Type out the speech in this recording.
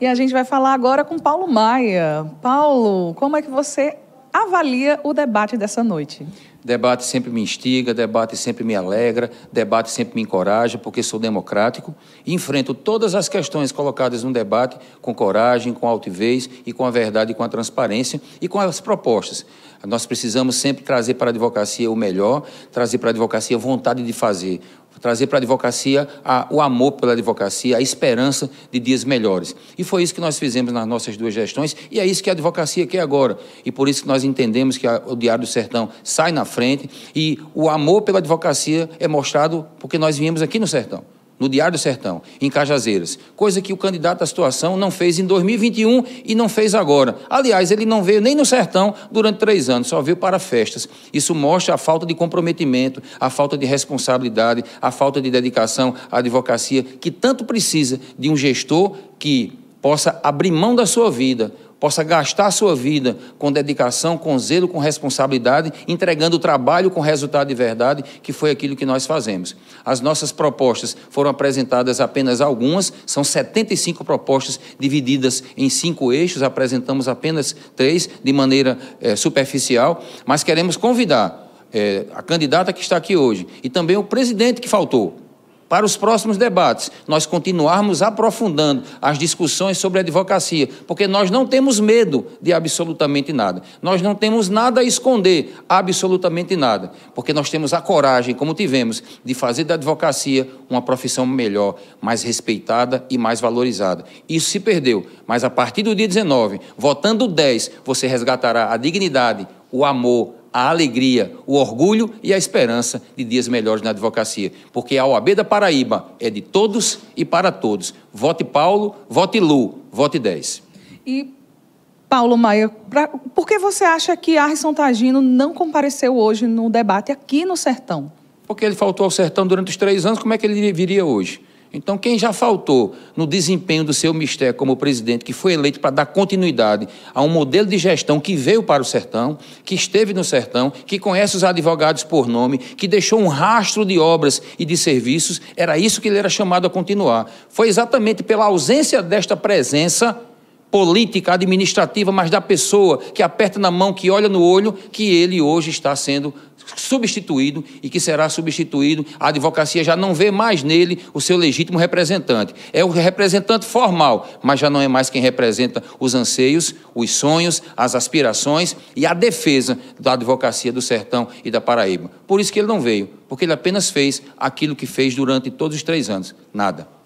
E a gente vai falar agora com Paulo Maia. Paulo, como é que você avalia o debate dessa noite? Debate sempre me instiga, debate sempre me alegra, debate sempre me encoraja, porque sou democrático e enfrento todas as questões colocadas no debate com coragem, com altivez e com a verdade, com a transparência e com as propostas. Nós precisamos sempre trazer para a advocacia o melhor, trazer para a advocacia vontade de fazer, trazer para a advocacia a, o amor pela advocacia, a esperança de dias melhores. E foi isso que nós fizemos nas nossas duas gestões, e é isso que a advocacia quer agora. E por isso que nós entendemos que a, o Diário do Sertão sai na frente, e o amor pela advocacia é mostrado porque nós viemos aqui no Sertão no Diário do Sertão, em Cajazeiras, coisa que o candidato à situação não fez em 2021 e não fez agora. Aliás, ele não veio nem no Sertão durante três anos, só veio para festas. Isso mostra a falta de comprometimento, a falta de responsabilidade, a falta de dedicação à advocacia, que tanto precisa de um gestor que possa abrir mão da sua vida, possa gastar sua vida com dedicação, com zelo, com responsabilidade, entregando o trabalho com resultado de verdade, que foi aquilo que nós fazemos. As nossas propostas foram apresentadas apenas algumas, são 75 propostas divididas em cinco eixos, apresentamos apenas três de maneira é, superficial, mas queremos convidar. É, a candidata que está aqui hoje e também o presidente que faltou, para os próximos debates, nós continuarmos aprofundando as discussões sobre a advocacia, porque nós não temos medo de absolutamente nada. Nós não temos nada a esconder, absolutamente nada, porque nós temos a coragem, como tivemos, de fazer da advocacia uma profissão melhor, mais respeitada e mais valorizada. Isso se perdeu, mas a partir do dia 19, votando 10, você resgatará a dignidade, o amor, a alegria, o orgulho e a esperança de dias melhores na advocacia. Porque a OAB da Paraíba é de todos e para todos. Vote Paulo, vote Lu, vote 10. E, Paulo Maia, pra, por que você acha que Arson Tagino não compareceu hoje no debate aqui no Sertão? Porque ele faltou ao Sertão durante os três anos, como é que ele viria hoje? Então, quem já faltou no desempenho do seu mistério como presidente, que foi eleito para dar continuidade a um modelo de gestão que veio para o sertão, que esteve no sertão, que conhece os advogados por nome, que deixou um rastro de obras e de serviços, era isso que ele era chamado a continuar. Foi exatamente pela ausência desta presença política, administrativa, mas da pessoa que aperta na mão, que olha no olho, que ele hoje está sendo substituído e que será substituído. A advocacia já não vê mais nele o seu legítimo representante. É o representante formal, mas já não é mais quem representa os anseios, os sonhos, as aspirações e a defesa da advocacia do Sertão e da Paraíba. Por isso que ele não veio, porque ele apenas fez aquilo que fez durante todos os três anos: nada.